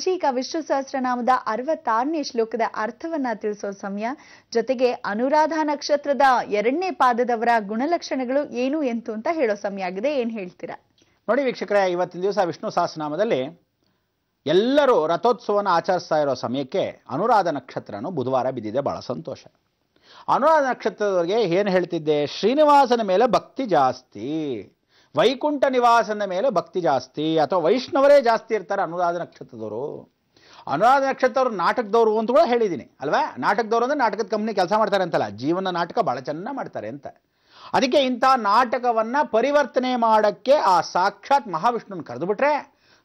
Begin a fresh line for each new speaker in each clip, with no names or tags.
ಗುರುಜಿ ಈಗ ವಿಷ್ಣು ಸಹಸ್ರನಾಮದ ಅರವತ್ತಾರನೇ ಶ್ಲೋಕದ ಅರ್ಥವನ್ನ ತಿಳಿಸೋ ಸಮಯ ಜೊತೆಗೆ ಅನುರಾಧ ನಕ್ಷತ್ರದ ಎರಡನೇ ಪಾದದವರ ಗುಣಲಕ್ಷಣಗಳು ಏನು ಎಂತು ಅಂತ ಹೇಳೋ ಸಮಯ ಆಗಿದೆ ಏನ್ ಹೇಳ್ತೀರಾ ನೋಡಿ ವೀಕ್ಷಕರೇ ಇವತ್ತಿನ ದಿವಸ ವಿಷ್ಣು ಸಹಸ್ರನಾಮದಲ್ಲಿ ಎಲ್ಲರೂ ರಥೋತ್ಸವನ ಆಚರಿಸ್ತಾ ಇರೋ ಸಮಯಕ್ಕೆ ಅನುರಾಧ ನಕ್ಷತ್ರನು ಬುಧವಾರ ಬಿದ್ದಿದೆ ಬಹಳ ಸಂತೋಷ ಅನುರಾಧ ನಕ್ಷತ್ರದವರಿಗೆ ಏನು ಹೇಳ್ತಿದ್ದೆ ಶ್ರೀನಿವಾಸನ ಮೇಲೆ ಭಕ್ತಿ ಜಾಸ್ತಿ ವೈಕುಂಠ ನಿವಾಸದ ಮೇಲೆ ಭಕ್ತಿ ಜಾಸ್ತಿ ಅಥವಾ ವೈಷ್ಣವರೇ ಜಾಸ್ತಿ ಇರ್ತಾರೆ ಅನುರಾಧ ನಕ್ಷತ್ರದವರು ಅನುರಾಧ ನಕ್ಷತ್ರವರು ನಾಟಕದವರು ಅಂತ ಕೂಡ ಹೇಳಿದ್ದೀನಿ ಅಲ್ವಾ ನಾಟಕದವರು ಅಂದರೆ ನಾಟಕದ ಕಂಪ್ನಿ ಕೆಲಸ ಮಾಡ್ತಾರೆ ಅಂತಲ್ಲ ಜೀವನ ನಾಟಕ ಭಾಳ ಚೆನ್ನಾಗಿ ಮಾಡ್ತಾರೆ ಅಂತ ಅದಕ್ಕೆ ಇಂಥ ನಾಟಕವನ್ನು ಪರಿವರ್ತನೆ ಮಾಡೋಕ್ಕೆ ಆ ಸಾಕ್ಷಾತ್ ಮಹಾವಿಷ್ಣುನ ಕರೆದುಬಿಟ್ರೆ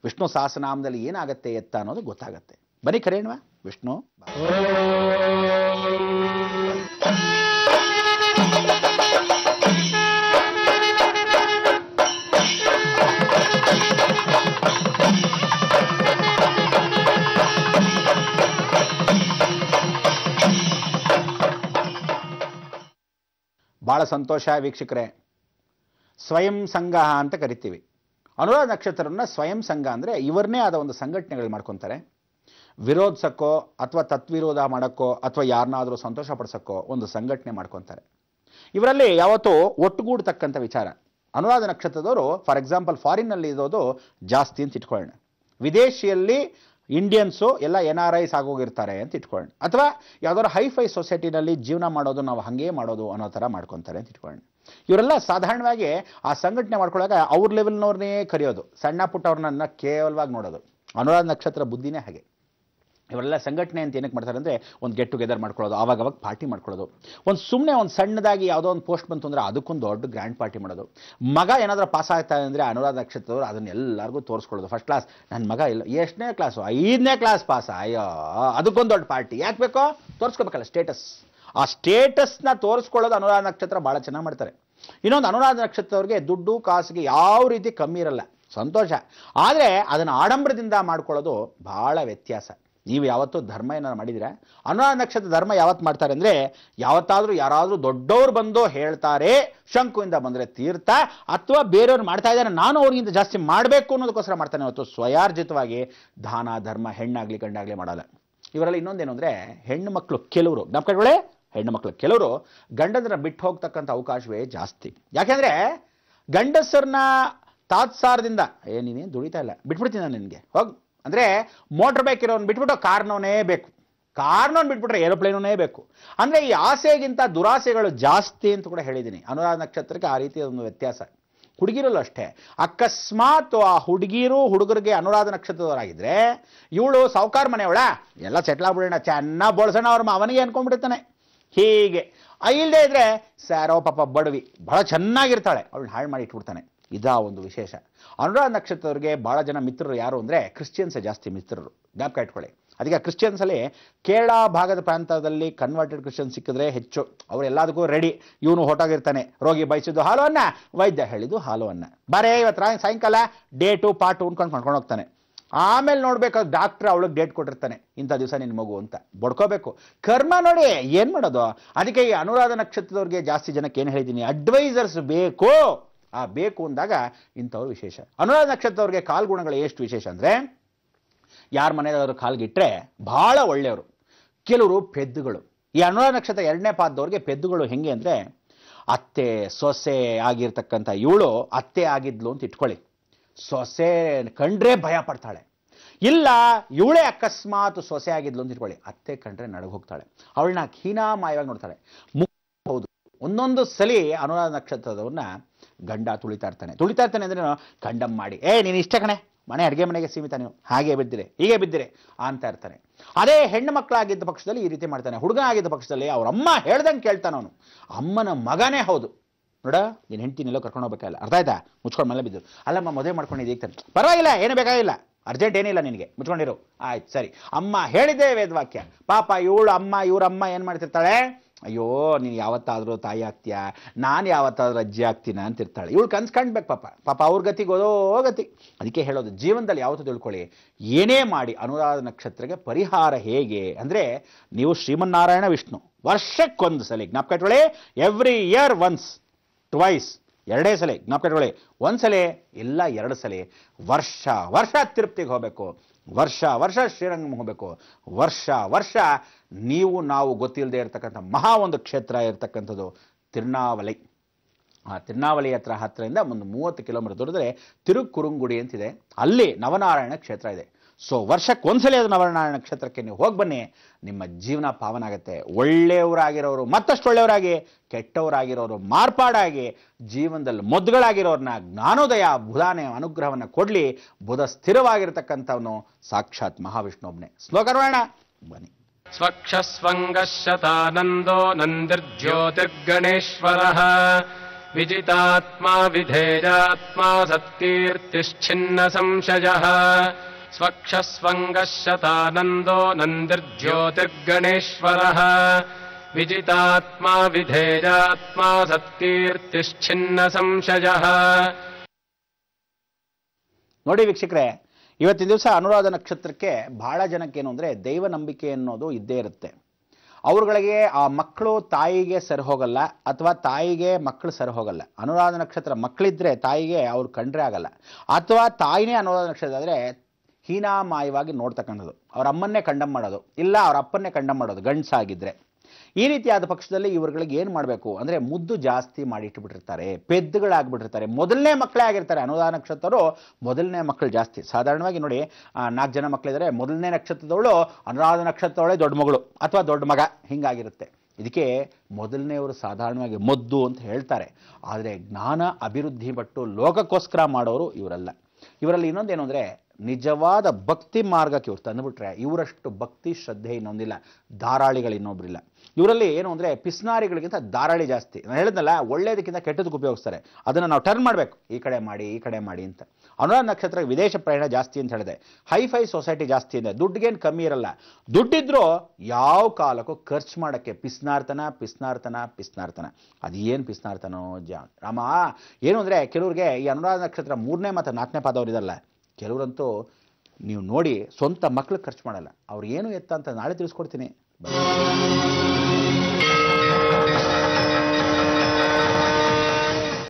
ವಿಷ್ಣು ಸಹಸ್ರನಾಮದಲ್ಲಿ ಏನಾಗುತ್ತೆ ಎತ್ತ ಅನ್ನೋದು ಗೊತ್ತಾಗುತ್ತೆ ಬರೀ ಕರೆಯಣ್ವಾ ವಿಷ್ಣು ಭಾಳ ಸಂತೋಷ ವೀಕ್ಷಕರೇ ಸ್ವಯಂ ಸಂಘ ಅಂತ ಕರಿತೀವಿ ಅನುರಾಧ ನಕ್ಷತ್ರನ ಸ್ವಯಂ ಸಂಘ ಅಂದರೆ ಇವರನ್ನೇ ಆದ ಒಂದು ಸಂಘಟನೆಗಳು ಮಾಡ್ಕೊತಾರೆ ವಿರೋಧಿಸೋಕ್ಕೋ ಅಥವಾ ತತ್ವಿರೋಧ ಮಾಡೋಕ್ಕೋ ಅಥವಾ ಯಾರನ್ನಾದರೂ ಸಂತೋಷ ಪಡ್ಸೋಕ್ಕೋ ಒಂದು ಸಂಘಟನೆ ಮಾಡ್ಕೊತಾರೆ ಇವರಲ್ಲಿ ಯಾವತ್ತೂ ಒಟ್ಟುಗೂಡ್ತಕ್ಕಂಥ ವಿಚಾರ ಅನುರಾಧ ನಕ್ಷತ್ರದವರು ಫಾರ್ ಎಕ್ಸಾಂಪಲ್ ಫಾರಿನ್ನಲ್ಲಿ ಇರೋದು ಜಾಸ್ತಿ ಅಂತ ಇಟ್ಕೊಳ್ಳೋಣ ವಿದೇಶಿಯಲ್ಲಿ ಇಂಡಿಯನ್ಸು ಎಲ್ಲ ಎನ್ ಆರ್ ಐಸ್ ಆಗೋಗಿರ್ತಾರೆ ಅಂತ ಇಟ್ಕೊಳ್ಳಿ ಅಥವಾ ಯಾವುದಾದ್ರು ಹೈಫೈ ಸೊಸೈಟಿನಲ್ಲಿ ಜೀವನ ಮಾಡೋದು ನಾವು ಹಾಗೇ ಮಾಡೋದು ಅನ್ನೋ ಥರ ಮಾಡ್ಕೊತಾರೆ ಅಂತ ಇಟ್ಕೊಳ್ಳಿ ಇವರೆಲ್ಲ ಸಾಧಾರಣವಾಗಿ ಆ ಸಂಘಟನೆ ಮಾಡ್ಕೊಳ್ಳೋಕೆ ಅವ್ರ ಲೆವೆಲ್ನವ್ರನ್ನೇ ಕರೆಯೋದು ಸಣ್ಣ ಪುಟ್ಟವ್ರನ್ನ ಕೇವಲವಾಗಿ ನೋಡೋದು ಅನುರಾಧ ನಕ್ಷತ್ರ ಬುದ್ಧಿನೇ ಹಾಗೆ ಇವರೆಲ್ಲ ಸಂಘಟನೆ ಅಂತ ಏನಕ್ಕೆ ಮಾಡ್ತಾರೆ ಅಂದರೆ ಒಂದು ಗೆಟ್ ಟುಗೆದರ್ ಮಾಡ್ಕೊಳ್ಳೋದು ಆವಾಗ ಅವಾಗ ಪಾರ್ಟಿ ಮಾಡ್ಕೊಳ್ಳೋದು ಒಂದು ಸುಮ್ಮನೆ ಒಂದು ಸಣ್ಣದಾಗಿ ಯಾವುದೋ ಒಂದು ಪೋಸ್ಟ್ ಬಂತು ಅಂದರೆ ಅದಕ್ಕೊಂದು ದೊಡ್ಡ ಗ್ರ್ಯಾಂಡ್ ಪಾರ್ಟಿ ಮಾಡೋದು ಮಗ ಏನಾದರೂ ಪಾಸ್ ಆಗ್ತಾ ಅಂದರೆ ಅನುರಾಧ ನಕ್ಷತ್ರದವರು ಅದನ್ನು ಎಲ್ಲರಿಗೂ ತೋರಿಸ್ಕೊಳ್ಳೋದು ಫಸ್ಟ್ ಕ್ಲಾಸ್ ನನ್ನ ಮಗ ಇಲ್ಲ ಎಷ್ಟನೇ ಕ್ಲಾಸು ಐದನೇ ಕ್ಲಾಸ್ ಪಾಸ್ ಅಯ್ಯೋ ಅದಕ್ಕೊಂದು ದೊಡ್ಡ ಪಾರ್ಟಿ ಯಾಕೆ ಬೇಕೋ ತೋರಿಸ್ಕೋಬೇಕಲ್ಲ ಸ್ಟೇಟಸ್ ಆ ಸ್ಟೇಟಸ್ನ ತೋರಿಸ್ಕೊಳ್ಳೋದು ಅನುರಾಧ ನಕ್ಷತ್ರ ಭಾಳ ಚೆನ್ನಾಗಿ ಮಾಡ್ತಾರೆ ಇನ್ನೊಂದು ಅನುರಾಧ ನಕ್ಷತ್ರವ್ರಿಗೆ ದುಡ್ಡು ಕಾಸಿಗೆ ಯಾವ ರೀತಿ ಕಮ್ಮಿ ಇರಲ್ಲ ಸಂತೋಷ ಆದರೆ ಅದನ್ನು ಆಡಂಬರದಿಂದ ಮಾಡ್ಕೊಳ್ಳೋದು ಭಾಳ ವ್ಯತ್ಯಾಸ ನೀವು ಯಾವತ್ತೂ ಧರ್ಮ ಏನಾದ್ರು ಮಾಡಿದರೆ ಅನುರಾಧ ನಕ್ಷತ್ರ ಧರ್ಮ ಯಾವತ್ತು ಮಾಡ್ತಾರೆ ಅಂದರೆ ಯಾವತ್ತಾದರೂ ಯಾರಾದರೂ ದೊಡ್ಡವ್ರು ಬಂದು ಹೇಳ್ತಾರೆ ಶಂಕುವಿಂದ ಬಂದರೆ ತೀರ್ಥ ಅಥವಾ ಬೇರೆಯವ್ರು ಮಾಡ್ತಾ ಇದ್ದಾರೆ ನಾನು ಅವ್ರಿಗಿಂತ ಜಾಸ್ತಿ ಮಾಡಬೇಕು ಅನ್ನೋದಕ್ಕೋಸ್ಕರ ಮಾಡ್ತಾನೆ ಅವತ್ತು ಸ್ವಯಾರ್ಜಿತವಾಗಿ ದಾನ ಧರ್ಮ ಹೆಣ್ಣಾಗಲಿ ಗಂಡಾಗಲಿ ಮಾಡಲ್ಲ ಇವರಲ್ಲಿ ಇನ್ನೊಂದೇನು ಅಂದರೆ ಹೆಣ್ಣು ಮಕ್ಕಳು ಕೆಲವರು ನಮ್ಮ ಹೆಣ್ಣು ಮಕ್ಕಳು ಕೆಲವರು ಗಂಡದನ್ನ ಬಿಟ್ಟು ಹೋಗ್ತಕ್ಕಂಥ ಅವಕಾಶವೇ ಜಾಸ್ತಿ ಯಾಕೆಂದರೆ ಗಂಡಸರನ್ನ ತಾತ್ಸಾರದಿಂದ ಏ ನೀನೇನು ದುಡಿತಾ ಇಲ್ಲ ಬಿಟ್ಬಿಡ್ತೀನಿ ನಾನು ನಿನಗೆ ಹೋಗಿ ಅಂದರೆ ಮೋಟ್ರ್ ಬೈಕ್ ಇರೋನು ಬಿಟ್ಬಿಟ್ಟು ಕಾರ್ನೋನೇ ಬೇಕು ಕಾರ್ನೋನ್ ಬಿಟ್ಬಿಟ್ರೆ ಏರೋಪ್ಲೇನೂನೇ ಬೇಕು ಅಂದರೆ ಈ ಆಸೆಗಿಂತ ದುರಾಸೆಗಳು ಜಾಸ್ತಿ ಅಂತ ಕೂಡ ಹೇಳಿದ್ದೀನಿ ಅನುರಾಧ ನಕ್ಷತ್ರಕ್ಕೆ ಆ ರೀತಿ ಒಂದು ವ್ಯತ್ಯಾಸ ಹುಡುಗಿರಲ್ಲೂ ಅಷ್ಟೇ ಅಕಸ್ಮಾತ್ ಆ ಹುಡುಗಿರು ಹುಡುಗರಿಗೆ ಅನುರಾಧ ನಕ್ಷತ್ರದವರಾಗಿದ್ದರೆ ಇವಳು ಸಾವುಕಾರ ಮನೆಯವಳ ಎಲ್ಲ ಸೆಟ್ಲ್ ಆಗ್ಬಿಡೋಣ ಚೆನ್ನಾಗಿ ಬೋಳ್ಸೋಣ ಅವ್ರ ಅವನಿಗೆ ಅನ್ಕೊಂಡ್ಬಿಡ್ತಾನೆ ಹೀಗೆ ಇಲ್ಲದೆ ಇದ್ರೆ ಸ್ಯಾರೋ ಪಾಪ ಬಡವಿ ಭಾಳ ಚೆನ್ನಾಗಿರ್ತಾಳೆ ಅವಳು ಹಾಳು ಮಾಡಿ ಇಟ್ಬಿಡ್ತಾನೆ ಇದಾ ಒಂದು ವಿಶೇಷ ಅನುರಾಧ ನಕ್ಷತ್ರದವ್ರಿಗೆ ಭಾಳ ಜನ ಮಿತ್ರರು ಯಾರು ಅಂದರೆ ಕ್ರಿಶ್ಚಿಯನ್ಸೇ ಜಾಸ್ತಿ ಮಿತ್ರರು ಜ್ಞಾಪಕ ಇಟ್ಕೊಳ್ಳಿ ಅದಕ್ಕೆ ಕ್ರಿಶ್ಚಿಯನ್ಸಲ್ಲಿ ಕೇರಳ ಭಾಗದ ಪ್ರಾಂತದಲ್ಲಿ ಕನ್ವರ್ಟೆಡ್ ಕ್ರಿಶ್ಚಿಯನ್ ಸಿಕ್ಕಿದ್ರೆ ಹೆಚ್ಚು ಅವರೆಲ್ಲದಕ್ಕೂ ರೆಡಿ ಇವನು ಹೊಟ್ಟಾಗಿರ್ತಾನೆ ರೋಗಿ ಬಯಸಿದ್ದು ಹಾಲು ಅನ್ನ ವೈದ್ಯ ಹೇಳಿದ್ದು ಹಾಲು ಅನ್ನ ಬರೇ ಇವತ್ತು ಸಾಯಂಕಾಲ ಡೇಟು ಪಾಟು ಅಂದ್ಕೊಂಡು ಕೊಂಡ್ಕೊಂಡು ಹೋಗ್ತಾನೆ ಆಮೇಲೆ ನೋಡ್ಬೇಕಾದ್ರೆ ಡಾಕ್ಟ್ರ್ ಅವಳಿಗೆ ಡೇಟ್ ಕೊಟ್ಟಿರ್ತಾನೆ ಇಂಥ ದಿವಸ ನಿನ್ನ ಮಗು ಅಂತ ಬಡ್ಕೋಬೇಕು ಕರ್ಮ ನೋಡಿ ಏನು ಮಾಡೋದು ಅದಕ್ಕೆ ಈ ಅನುರಾಧ ನಕ್ಷತ್ರದವ್ರಿಗೆ ಜಾಸ್ತಿ ಜನಕ್ಕೆ ಏನು ಹೇಳಿದ್ದೀನಿ ಅಡ್ವೈಸರ್ಸ್ ಬೇಕು ಆ ಬೇಕು ಅಂದಾಗ ಇಂಥವ್ರು ವಿಶೇಷ ಅನುರಾಧ ನಕ್ಷತ್ರದವ್ರಿಗೆ ಗುಣಗಳು ಎಷ್ಟು ವಿಶೇಷ ಅಂದರೆ ಯಾರ ಮನೆಯಲ್ಲಾದರೂ ಕಾಲ್ಗಿಟ್ಟರೆ ಭಾಳ ಒಳ್ಳೆಯವರು ಕೆಲವರು ಪೆದ್ದುಗಳು ಈ ಅನುರಾಧ ನಕ್ಷತ್ರ ಎರಡನೇ ಪಾದದವ್ರಿಗೆ ಪೆದ್ದುಗಳು ಹೆಂಗೆ ಅಂದರೆ ಅತ್ತೆ ಸೊಸೆ ಆಗಿರ್ತಕ್ಕಂಥ ಇವಳು ಅತ್ತೆ ಆಗಿದ್ಲು ಅಂತ ಇಟ್ಕೊಳ್ಳಿ ಸೊಸೆ ಕಂಡ್ರೆ ಭಯ ಪಡ್ತಾಳೆ ಇಲ್ಲ ಇವಳೇ ಅಕಸ್ಮಾತ್ ಸೊಸೆ ಆಗಿದ್ಲು ಅಂತ ಇಟ್ಕೊಳ್ಳಿ ಅತ್ತೆ ಕಂಡ್ರೆ ನಡಗ ಹೋಗ್ತಾಳೆ ಅವಳನ್ನ ಹೀನಾಮಾಯವಾಗಿ ನೋಡ್ತಾಳೆ ಒಂದೊಂದು ಸಲಿ ಅನುರಾಧ ನಕ್ಷತ್ರದವನ್ನ ಗಂಡ ತುಳಿತಾ ಇರ್ತಾನೆ ತುಳಿತಾ ಇರ್ತಾನೆ ಅಂದರೆ ಕಂಡಮ್ ಮಾಡಿ ಏ ನೀನು ಇಷ್ಟ ಕಣೆ ಮನೆ ಅಡುಗೆ ಮನೆಗೆ ಸೀಮಿತ ನೀವು ಹಾಗೆ ಬಿದ್ದಿರಿ ಹೀಗೆ ಬಿದ್ದಿರಿ ಅಂತ ಇರ್ತಾನೆ ಅದೇ ಹೆಣ್ಣು ಮಕ್ಕಳಾಗಿದ್ದ ಪಕ್ಷದಲ್ಲಿ ಈ ರೀತಿ ಮಾಡ್ತಾನೆ ಹುಡುಗ ಆಗಿದ್ದ ಪಕ್ಷದಲ್ಲಿ ಅಮ್ಮ ಹೇಳ್ದಂಗೆ ಕೇಳ್ತಾನೆ ಅವನು ಅಮ್ಮನ ಮಗನೇ ಹೌದು ನೋಡ ನೀನು ನೆಲ್ಲೋ ಕರ್ಕೊಂಡು ಹೋಗ್ಬೇಕಾಗಿಲ್ಲ ಅರ್ಥ ಆಯ್ತಾ ಮುಚ್ಕೊಂಡು ಮೇಲೆ ಬಿದ್ದು ಅಲ್ಲಮ್ಮ ಮದುವೆ ಮಾಡ್ಕೊಂಡು ಈಗ್ತಾನೆ ಪರವಾಗಿಲ್ಲ ಏನು ಬೇಕಾಗಿಲ್ಲ ಅರ್ಜೆಂಟ್ ಏನಿಲ್ಲ ನಿನಗೆ ಮುಚ್ಕೊಂಡಿರು ಆಯ್ತು ಸರಿ ಅಮ್ಮ ಹೇಳಿದ್ದೇ ವೇದವಾಕ್ಯ ಪಾಪ ಇವಳು ಅಮ್ಮ ಅಮ್ಮ ಏನು ಮಾಡ್ತಿರ್ತಾಳೆ ಅಯ್ಯೋ ನೀನು ಯಾವತ್ತಾದರೂ ತಾಯಿ ಆಗ್ತೀಯಾ ನಾನು ಯಾವತ್ತಾದರೂ ಅಜ್ಜಿ ಆಗ್ತೀನ ಇರ್ತಾಳೆ ಇವಳು ಕನ್ಸು ಕಾಣ್ಬೇಕು ಪಾಪ ಪಾಪ ಅವ್ರ ಗತಿಗೆ ಓದೋ ಗತಿ ಅದಕ್ಕೆ ಹೇಳೋದು ಜೀವನದಲ್ಲಿ ಯಾವತ್ತೂ ತಿಳ್ಕೊಳ್ಳಿ ಏನೇ ಮಾಡಿ ಅನುರಾಧ ನಕ್ಷತ್ರಕ್ಕೆ ಪರಿಹಾರ ಹೇಗೆ ಅಂದರೆ ನೀವು ಶ್ರೀಮನ್ನಾರಾಯಣ ವಿಷ್ಣು ವರ್ಷಕ್ಕೊಂದು ಸಲ ಜ್ಞಾಪಕ ಇಟ್ಕೊಳ್ಳಿ ಎವ್ರಿ ಇಯರ್ ಒನ್ಸ್ ಟ್ವೈಸ್ ಎರಡೇ ಸಲ ಜ್ಞಾಪಕ ಇಟ್ಕೊಳ್ಳಿ ಒಂದು ಸಲ ಇಲ್ಲ ಎರಡು ಸಲ ವರ್ಷ ವರ್ಷ ತಿರುಪ್ತಿಗೆ ಹೋಗಬೇಕು ವರ್ಷ ವರ್ಷ ಶ್ರೀರಂಗಮ್ ಹೋಗಬೇಕು ವರ್ಷ ವರ್ಷ ನೀವು ನಾವು ಗೊತ್ತಿಲ್ಲದೆ ಇರತಕ್ಕಂಥ ಮಹಾ ಒಂದು ಕ್ಷೇತ್ರ ಇರತಕ್ಕಂಥದ್ದು ತಿರುನಾವಲೆ ಆ ತಿರುನಾವಲೆ ಹತ್ರ ಹತ್ತಿರದಿಂದ ಒಂದು ಮೂವತ್ತು ಕಿಲೋಮೀಟರ್ ದೂರದ್ರೆ ತಿರುಕುರುಂಗುಡಿ ಅಂತಿದೆ ಅಲ್ಲಿ ನವನಾರಾಯಣ ಕ್ಷೇತ್ರ ಇದೆ ಸೊ ವರ್ಷಕ್ಕೆ ಒಂದ್ಸಲಿ ಅದು ನವನಾರಾಯಣ ಕ್ಷೇತ್ರಕ್ಕೆ ನೀವು ಹೋಗಿ ಬನ್ನಿ ನಿಮ್ಮ ಜೀವನ ಆಗುತ್ತೆ ಒಳ್ಳೆಯವರಾಗಿರೋರು ಮತ್ತಷ್ಟು ಒಳ್ಳೆಯವರಾಗಿ ಕೆಟ್ಟವರಾಗಿರೋರು ಮಾರ್ಪಾಡಾಗಿ ಜೀವನದಲ್ಲಿ ಮೊದ್ದುಗಳಾಗಿರೋರನ್ನ ಜ್ಞಾನೋದಯ ಬುಧಾನೆ ಅನುಗ್ರಹವನ್ನು ಕೊಡಲಿ ಬುಧ ಸ್ಥಿರವಾಗಿರ್ತಕ್ಕಂಥವನು ಸಾಕ್ಷಾತ್ ಮಹಾವಿಷ್ಣು ಒಬ್ಬನೇ ಶ್ಲೋಕರೋಣ ಬನ್ನಿ स्वक्षस्वङ्गः शतानन्दो नन्दिर्ज्योतिर्गणेश्वरः विधेयात्मा सत्कीर्तिश्चिन्न संशजः स्वक्षस्वङ्गतानन्दो नन्दिर्ज्योतिर्गणेश्वरः विधेयात्मा सत्कीर्तिश्चिन्न संशयः नोडि वीक्षिक्रे ಇವತ್ತಿನ ದಿವಸ ಅನುರಾಧ ನಕ್ಷತ್ರಕ್ಕೆ ಭಾಳ ಜನಕ್ಕೇನು ಅಂದರೆ ದೈವ ನಂಬಿಕೆ ಅನ್ನೋದು ಇದ್ದೇ ಇರುತ್ತೆ ಅವರುಗಳಿಗೆ ಆ ಮಕ್ಕಳು ತಾಯಿಗೆ ಸರಿ ಹೋಗಲ್ಲ ಅಥವಾ ತಾಯಿಗೆ ಮಕ್ಕಳು ಸರಿ ಹೋಗಲ್ಲ ಅನುರಾಧ ನಕ್ಷತ್ರ ಮಕ್ಕಳಿದ್ದರೆ ತಾಯಿಗೆ ಅವ್ರು ಕಂಡ್ರೆ ಆಗಲ್ಲ ಅಥವಾ ತಾಯಿನೇ ಅನುರಾಧ ನಕ್ಷತ್ರ ಆದರೆ ಹೀನಾಮಾಯವಾಗಿ ನೋಡ್ತಕ್ಕಂಥದ್ದು ಅವ್ರ ಅಮ್ಮನ್ನೇ ಕಂಡಮ್ ಮಾಡೋದು ಇಲ್ಲ ಅವ್ರ ಅಪ್ಪನ್ನೇ ಕಂಡಮ್ ಮಾಡೋದು ಗಂಡಸಾಗಿದ್ದರೆ ಈ ರೀತಿಯಾದ ಪಕ್ಷದಲ್ಲಿ ಇವರುಗಳಿಗೆ ಏನು ಮಾಡಬೇಕು ಅಂದರೆ ಮುದ್ದು ಜಾಸ್ತಿ ಮಾಡಿಟ್ಟುಬಿಟ್ಟಿರ್ತಾರೆ ಪೆದ್ದುಗಳಾಗ್ಬಿಟ್ಟಿರ್ತಾರೆ ಮೊದಲನೇ ಮಕ್ಕಳೇ ಆಗಿರ್ತಾರೆ ಅನುದಾನ ನಕ್ಷತ್ರರು ಮೊದಲನೇ ಮಕ್ಕಳು ಜಾಸ್ತಿ ಸಾಧಾರಣವಾಗಿ ನೋಡಿ ನಾಲ್ಕು ಜನ ಮಕ್ಕಳಿದ್ದಾರೆ ಮೊದಲನೇ ನಕ್ಷತ್ರದವಳು ಅನುರಾಧ ನಕ್ಷತ್ರದವಳೇ ದೊಡ್ಡ ಮಗಳು ಅಥವಾ ದೊಡ್ಡ ಮಗ ಹಿಂಗಾಗಿರುತ್ತೆ ಇದಕ್ಕೆ ಮೊದಲನೆಯವರು ಸಾಧಾರಣವಾಗಿ ಮದ್ದು ಅಂತ ಹೇಳ್ತಾರೆ ಆದರೆ ಜ್ಞಾನ ಅಭಿವೃದ್ಧಿ ಪಟ್ಟು ಲೋಕಕ್ಕೋಸ್ಕರ ಮಾಡೋರು ಇವರಲ್ಲ ಇವರಲ್ಲಿ ಇನ್ನೊಂದೇನು ಅಂದರೆ ನಿಜವಾದ ಭಕ್ತಿ ಮಾರ್ಗಕ್ಕೆ ಇವ್ರು ತಂದುಬಿಟ್ರೆ ಇವರಷ್ಟು ಭಕ್ತಿ ಶ್ರದ್ಧೆ ಇನ್ನೊಂದಿಲ್ಲ ಧಾರಾಳಿಗಳು ಇನ್ನೊಬ್ಬರಿಲ್ಲ ಇವರಲ್ಲಿ ಏನು ಅಂದರೆ ಪಿಸ್ನಾರಿಗಳಿಗಿಂತ ಧಾರಾಳಿ ಜಾಸ್ತಿ ನಾನು ಹೇಳಿದ್ನಲ್ಲ ಒಳ್ಳೆಯದಕ್ಕಿಂತ ಕೆಟ್ಟದಕ್ಕೆ ಉಪಯೋಗಿಸ್ತಾರೆ ಅದನ್ನು ನಾವು ಟರ್ನ್ ಮಾಡಬೇಕು ಈ ಕಡೆ ಮಾಡಿ ಈ ಕಡೆ ಮಾಡಿ ಅಂತ ಅನುರಾಧ ನಕ್ಷತ್ರ ವಿದೇಶ ಪ್ರಯಾಣ ಜಾಸ್ತಿ ಅಂತ ಹೇಳಿದೆ ಹೈಫೈ ಸೊಸೈಟಿ ಜಾಸ್ತಿ ಇದೆ ದುಡ್ಡಿಗೇನು ಕಮ್ಮಿ ಇರಲ್ಲ ದುಡ್ಡಿದ್ರೂ ಯಾವ ಕಾಲಕ್ಕೂ ಖರ್ಚು ಮಾಡೋಕ್ಕೆ ಪಿಸ್ನಾರ್ತನ ಪಿಸ್ನಾರ್ತನ ಪಿಸ್ನಾರ್ತನ ಅದು ಏನು ಪಿಸ್ನಾರ್ತನೋ ಜಾ ರಾಮ ಏನು ಅಂದರೆ ಕೆಲವ್ರಿಗೆ ಈ ಅನುರಾಧ ನಕ್ಷತ್ರ ಮೂರನೇ ಮತ್ತು ನಾಲ್ಕನೇ ಪಾದವರಿದಲ್ಲ ಕೆಲವರಂತೂ ನೀವು ನೋಡಿ ಸ್ವಂತ ಮಕ್ಳಿಗೆ ಖರ್ಚು ಮಾಡಲ್ಲ ಅವ್ರು ಏನು ಎತ್ತ ಅಂತ ನಾಳೆ ತಿಳಿಸ್ಕೊಡ್ತೀನಿ